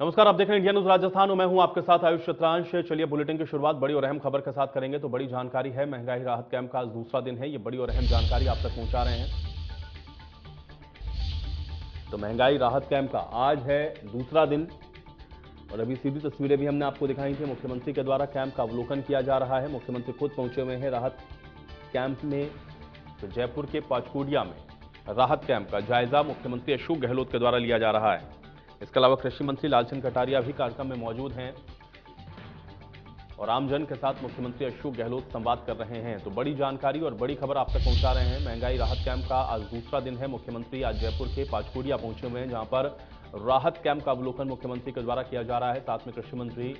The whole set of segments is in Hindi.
नमस्कार आप देख रहे हैं इंडिया न्यूज राजस्थान और मैं हूं आपके साथ आयुष चित्रांश चलिए बुलेटिन की शुरुआत बड़ी और अहम खबर के साथ करेंगे तो बड़ी जानकारी है महंगाई राहत कैंप का आज दूसरा दिन है ये बड़ी और अहम जानकारी आप तक पहुंचा रहे हैं तो महंगाई राहत कैंप का आज है दूसरा दिन और अभी सीधी तस्वीरें भी हमने आपको दिखाई थी मुख्यमंत्री के द्वारा कैंप का अवलोकन किया जा रहा है मुख्यमंत्री खुद पहुंचे हुए हैं राहत कैंप में तो जयपुर के पाचकुडिया में राहत कैंप का जायजा मुख्यमंत्री अशोक गहलोत के द्वारा लिया जा रहा है इसके अलावा कृषि मंत्री लालचंद कटारिया भी कार्यक्रम में मौजूद हैं और आमजन के साथ मुख्यमंत्री अशोक गहलोत संवाद कर रहे हैं तो बड़ी जानकारी और बड़ी खबर आप तक पहुंचा रहे हैं महंगाई राहत कैंप का आज दूसरा दिन है मुख्यमंत्री आज जयपुर के पाचकोड़िया पहुंचे हुए हैं जहां पर राहत कैंप का अवलोकन मुख्यमंत्री के द्वारा किया जा रहा है साथ में कृषि मंत्री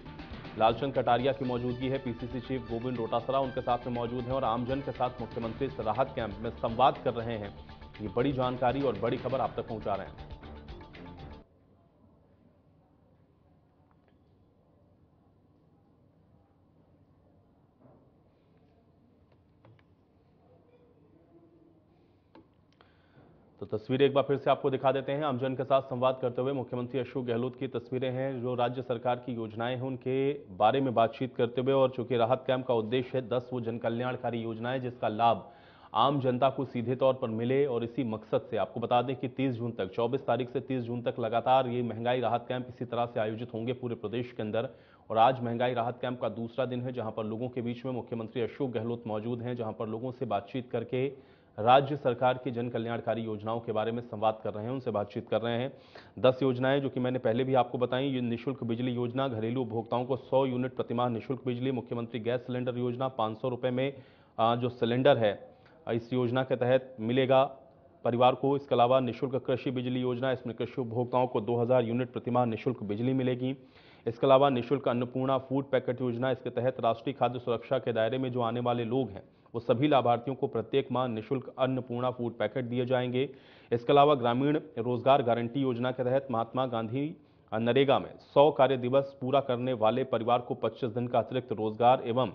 लालचंद कटारिया की मौजूदगी है पीसीसी चीफ गोविंद रोटासरा उनके साथ में मौजूद हैं और आमजन के साथ मुख्यमंत्री इस राहत कैंप में संवाद कर रहे हैं ये बड़ी जानकारी और बड़ी खबर आप तक पहुंचा रहे हैं तो तस्वीरें एक बार फिर से आपको दिखा देते हैं आमजन के साथ संवाद करते हुए मुख्यमंत्री अशोक गहलोत की तस्वीरें हैं जो राज्य सरकार की योजनाएं हैं उनके बारे में बातचीत करते हुए और चूंकि राहत कैंप का उद्देश्य है दस वो जनकल्याणकारी योजनाएं जिसका लाभ आम जनता को सीधे तौर पर मिले और इसी मकसद से आपको बता दें कि 30 जून तक 24 तारीख से 30 जून तक लगातार ये महंगाई राहत कैंप इसी तरह से आयोजित होंगे पूरे प्रदेश के अंदर और आज महंगाई राहत कैंप का दूसरा दिन है जहां पर लोगों के बीच में मुख्यमंत्री अशोक गहलोत मौजूद हैं जहां पर लोगों से बातचीत करके राज्य सरकार की जन कल्याणकारी योजनाओं के बारे में संवाद कर रहे हैं उनसे बातचीत कर रहे हैं दस योजनाएं जो कि मैंने पहले भी आपको बताई ये निःशुल्क बिजली योजना घरेलू उपभोक्ताओं को सौ यूनिट प्रतिमाह निःशुल्क बिजली मुख्यमंत्री गैस सिलेंडर योजना पाँच सौ में जो सिलेंडर है इस योजना के तहत मिलेगा परिवार को इसके अलावा निःशुल्क कृषि बिजली योजना इसमें कृषि उपभोक्ताओं को 2000 यूनिट प्रतिमाह निःशुल्क बिजली मिलेगी इसके अलावा निःशुल्क अन्नपूर्णा फूड पैकेट योजना इसके तहत राष्ट्रीय खाद्य सुरक्षा के दायरे में जो आने वाले लोग हैं वो सभी लाभार्थियों को प्रत्येक माह निःशुल्क अन्नपूर्णा फूड पैकेट दिए जाएंगे इसके अलावा ग्रामीण रोजगार गारंटी योजना के तहत महात्मा गांधी नरेगा में 100 कार्य दिवस पूरा करने वाले परिवार को 25 दिन का अतिरिक्त रोजगार एवं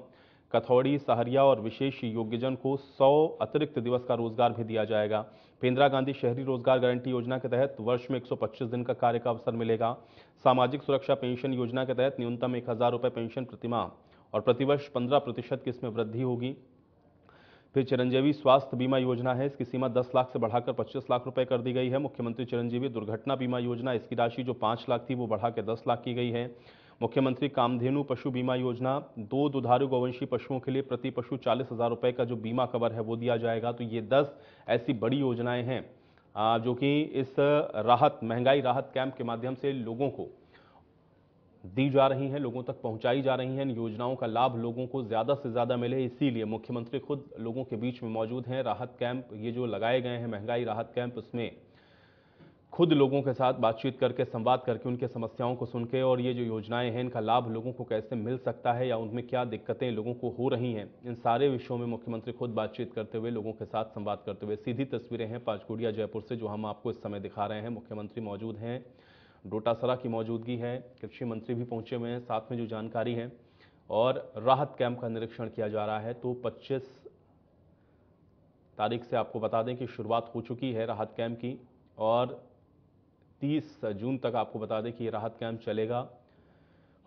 कथौड़ी सहरिया और विशेष योग्यजन को 100 अतिरिक्त दिवस का रोजगार भी दिया जाएगा इंदिरा गांधी शहरी रोजगार गारंटी योजना के तहत वर्ष में 125 दिन का कार्य का अवसर मिलेगा सामाजिक सुरक्षा पेंशन योजना के तहत न्यूनतम एक हजार रुपये पेंशन प्रतिमाह और प्रतिवर्ष पंद्रह प्रतिशत की इसमें वृद्धि होगी फिर चिरंजीवी स्वास्थ्य बीमा योजना है इसकी सीमा 10 लाख से बढ़ाकर 25 लाख रुपए कर दी गई है मुख्यमंत्री चिरंजीवी दुर्घटना बीमा योजना इसकी राशि जो 5 लाख थी वो बढ़ा के 10 लाख की गई है मुख्यमंत्री कामधेनु पशु बीमा योजना दो दुधारू गौवंशी पशुओं के लिए प्रति पशु चालीस हज़ार रुपये का जो बीमा कवर है वो दिया जाएगा तो ये दस ऐसी बड़ी योजनाएँ हैं जो कि इस राहत महंगाई राहत कैंप के माध्यम से लोगों को दी जा रही हैं लोगों तक पहुंचाई जा रही हैं इन योजनाओं का लाभ लोगों को ज़्यादा से ज़्यादा मिले इसीलिए मुख्यमंत्री खुद लोगों के बीच में मौजूद हैं राहत कैंप ये जो लगाए गए हैं महंगाई राहत कैंप उसमें खुद लोगों के साथ बातचीत करके संवाद करके उनके समस्याओं को सुन के और ये जो योजनाएं हैं इनका लाभ लोगों को कैसे मिल सकता है या उनमें क्या दिक्कतें लोगों को हो रही हैं इन सारे विषयों में मुख्यमंत्री खुद बातचीत करते हुए लोगों के साथ संवाद करते हुए सीधी तस्वीरें हैं पाँचकुड़िया जयपुर से जो हम आपको इस समय दिखा रहे हैं मुख्यमंत्री मौजूद हैं डोटासरा की मौजूदगी है कृषि मंत्री भी पहुंचे हुए हैं साथ में जो जानकारी है और राहत कैंप का निरीक्षण किया जा रहा है तो 25 तारीख से आपको बता दें कि शुरुआत हो चुकी है राहत कैंप की और 30 जून तक आपको बता दें कि ये राहत कैंप चलेगा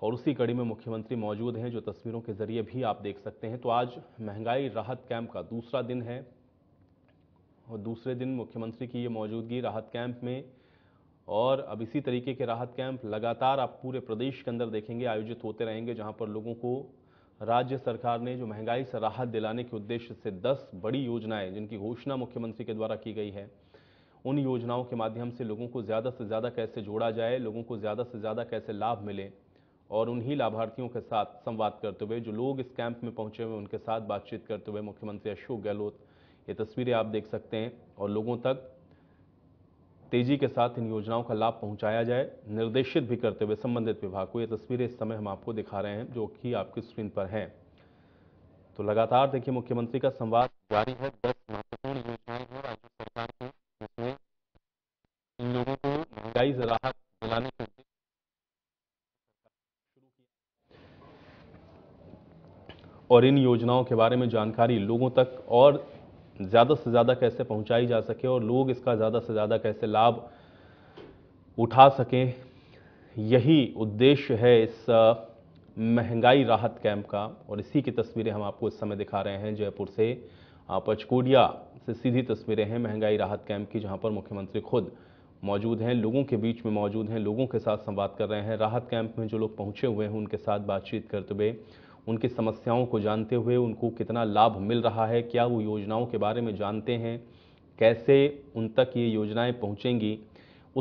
और उसी कड़ी में मुख्यमंत्री मौजूद हैं जो तस्वीरों के जरिए भी आप देख सकते हैं तो आज महंगाई राहत कैंप का दूसरा दिन है और दूसरे दिन मुख्यमंत्री की ये मौजूदगी राहत कैंप में और अब इसी तरीके के राहत कैंप लगातार आप पूरे प्रदेश के अंदर देखेंगे आयोजित होते रहेंगे जहां पर लोगों को राज्य सरकार ने जो महंगाई से राहत दिलाने के उद्देश्य से 10 बड़ी योजनाएं जिनकी घोषणा मुख्यमंत्री के द्वारा की गई है उन योजनाओं के माध्यम से लोगों को ज़्यादा से ज़्यादा कैसे जोड़ा जाए लोगों को ज़्यादा से ज़्यादा कैसे लाभ मिले और उन्हीं लाभार्थियों के साथ संवाद करते हुए जो लोग इस कैंप में पहुँचे हुए उनके साथ बातचीत करते हुए मुख्यमंत्री अशोक गहलोत ये तस्वीरें आप देख सकते हैं और लोगों तक तेजी के साथ इन योजनाओं का लाभ पहुंचाया जाए निर्देशित भी करते हुए संबंधित विभाग को ये तस्वीरें इस समय हम आपको दिखा रहे हैं जो कि आपकी स्क्रीन पर हैं तो लगातार देखिए मुख्यमंत्री का संवाद जारी है दस महत्वपूर्ण योजनाएं हैं राज्य सरकार की जिसमें इन लोगों को महंगाई से राहत दिलाने के और इन योजनाओं के बारे में जानकारी लोगों तक और ज़्यादा से ज़्यादा कैसे पहुंचाई जा सके और लोग इसका ज़्यादा से ज़्यादा कैसे लाभ उठा सकें यही उद्देश्य है इस महंगाई राहत कैंप का और इसी की तस्वीरें हम आपको इस समय दिखा रहे हैं जयपुर से पचकोडिया से सीधी तस्वीरें हैं महंगाई राहत कैंप की जहां पर मुख्यमंत्री खुद मौजूद हैं लोगों के बीच में मौजूद हैं लोगों के साथ संवाद कर रहे हैं राहत कैंप में जो लोग पहुंचे हुए हैं उनके साथ बातचीत करते हुए उनकी समस्याओं को जानते हुए उनको कितना लाभ मिल रहा है क्या वो योजनाओं के बारे में जानते हैं कैसे उन तक ये योजनाएं पहुंचेंगी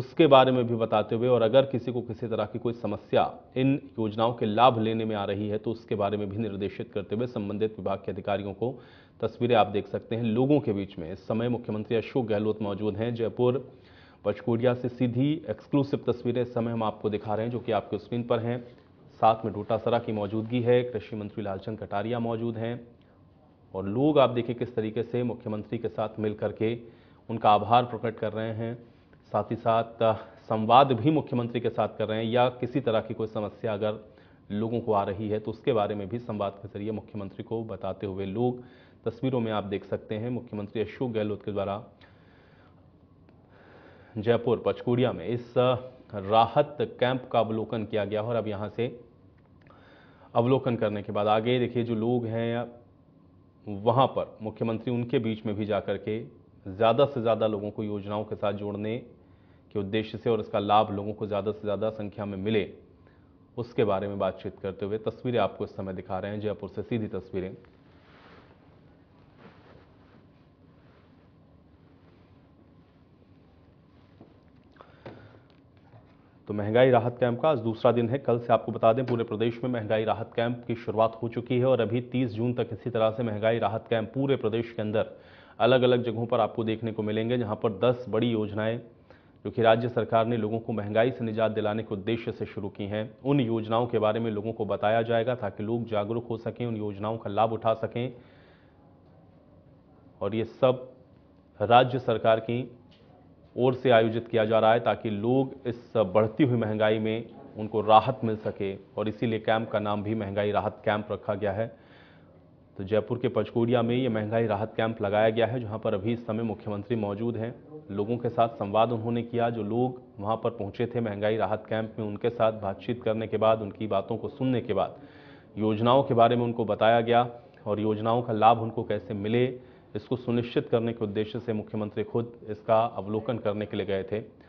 उसके बारे में भी बताते हुए और अगर किसी को किसी तरह की कोई समस्या इन योजनाओं के लाभ लेने में आ रही है तो उसके बारे में भी निर्देशित करते हुए संबंधित विभाग के अधिकारियों को तस्वीरें आप देख सकते हैं लोगों के बीच में इस समय मुख्यमंत्री अशोक गहलोत मौजूद हैं जयपुर पचकोड़िया से सीधी एक्सक्लूसिव तस्वीरें इस समय हम आपको दिखा रहे हैं जो कि आपके स्क्रीन पर हैं साथ में डोटासरा की मौजूदगी है कृषि मंत्री लालचंद कटारिया मौजूद हैं और लोग आप देखिए किस तरीके से मुख्यमंत्री के साथ मिल करके उनका आभार प्रकट कर रहे हैं साथ ही साथ संवाद भी मुख्यमंत्री के साथ कर रहे हैं या किसी तरह की कोई समस्या अगर लोगों को आ रही है तो उसके बारे में भी संवाद के जरिए मुख्यमंत्री को बताते हुए लोग तस्वीरों में आप देख सकते हैं मुख्यमंत्री अशोक गहलोत के द्वारा जयपुर पचकुड़िया में इस राहत कैंप का अवलोकन किया गया और अब यहाँ से अवलोकन करने के बाद आगे देखिए जो लोग हैं या वहाँ पर मुख्यमंत्री उनके बीच में भी जा के ज़्यादा से ज़्यादा लोगों को योजनाओं के साथ जोड़ने के उद्देश्य से और इसका लाभ लोगों को ज़्यादा से ज़्यादा संख्या में मिले उसके बारे में बातचीत करते हुए तस्वीरें आपको इस समय दिखा रहे हैं जयपुर से सीधी तस्वीरें तो महंगाई राहत कैंप का आज दूसरा दिन है कल से आपको बता दें पूरे प्रदेश में महंगाई राहत कैंप की शुरुआत हो चुकी है और अभी तीस जून तक इसी तरह से महंगाई राहत कैंप पूरे प्रदेश के अंदर अलग अलग जगहों पर आपको देखने को मिलेंगे जहाँ पर दस बड़ी योजनाएँ जो कि राज्य सरकार ने लोगों को महंगाई से निजात दिलाने के उद्देश्य से शुरू की हैं उन योजनाओं के बारे में लोगों को बताया जाएगा ताकि लोग जागरूक हो सकें उन योजनाओं का लाभ उठा सकें और ये सब राज्य सरकार की ओर से आयोजित किया जा रहा है ताकि लोग इस बढ़ती हुई महंगाई में उनको राहत मिल सके और इसीलिए कैंप का नाम भी महंगाई राहत कैंप रखा गया है तो जयपुर के पचकोड़िया में ये महंगाई राहत कैंप लगाया गया है जहाँ पर अभी इस समय मुख्यमंत्री मौजूद हैं लोगों के साथ संवाद उन्होंने किया जो लोग वहाँ पर पहुँचे थे महंगाई राहत कैंप में उनके साथ बातचीत करने के बाद उनकी बातों को सुनने के बाद योजनाओं के बारे में उनको बताया गया और योजनाओं का लाभ उनको कैसे मिले इसको सुनिश्चित करने के उद्देश्य से मुख्यमंत्री खुद इसका अवलोकन करने के लिए गए थे